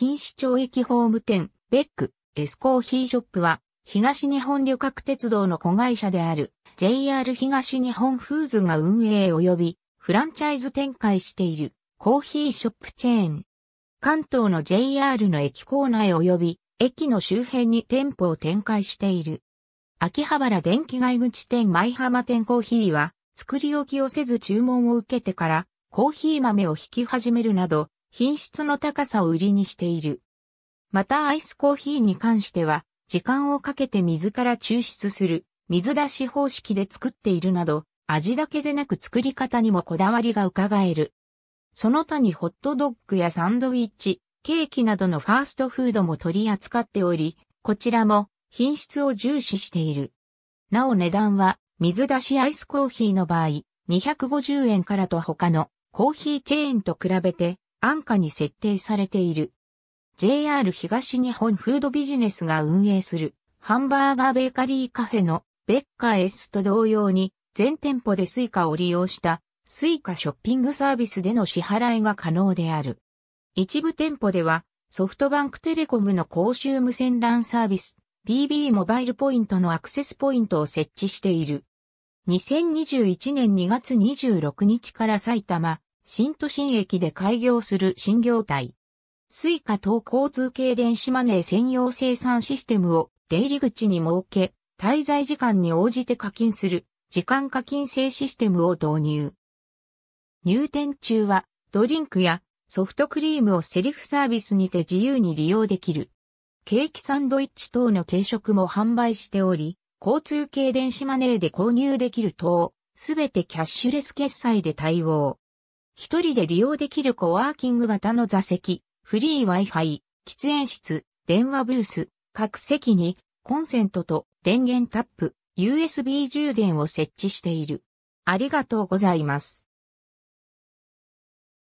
錦糸町駅ホーム店、ベック、エスコーヒーショップは、東日本旅客鉄道の子会社である JR 東日本フーズが運営及びフランチャイズ展開しているコーヒーショップチェーン。関東の JR の駅構内及び駅の周辺に店舗を展開している。秋葉原電気街口店舞浜店コーヒーは作り置きをせず注文を受けてからコーヒー豆を引き始めるなど品質の高さを売りにしている。またアイスコーヒーに関しては、時間をかけて水から抽出する、水出し方式で作っているなど、味だけでなく作り方にもこだわりが伺える。その他にホットドッグやサンドイッチ、ケーキなどのファーストフードも取り扱っており、こちらも品質を重視している。なお値段は、水出しアイスコーヒーの場合、250円からと他のコーヒーチェーンと比べて安価に設定されている。JR 東日本フードビジネスが運営するハンバーガーベーカリーカフェのベッカー S と同様に全店舗でスイカを利用したスイカショッピングサービスでの支払いが可能である。一部店舗ではソフトバンクテレコムの公衆無線 LAN サービス PB モバイルポイントのアクセスポイントを設置している。2021年2月26日から埼玉、新都心駅で開業する新業態。スイカ等交通系電子マネー専用生産システムを出入り口に設け、滞在時間に応じて課金する時間課金制システムを導入。入店中はドリンクやソフトクリームをセリフサービスにて自由に利用できる。ケーキサンドイッチ等の軽食も販売しており、交通系電子マネーで購入できる等、すべてキャッシュレス決済で対応。一人で利用できるコワーキング型の座席、フリー Wi-Fi、喫煙室、電話ブース、各席にコンセントと電源タップ、USB 充電を設置している。ありがとうございます。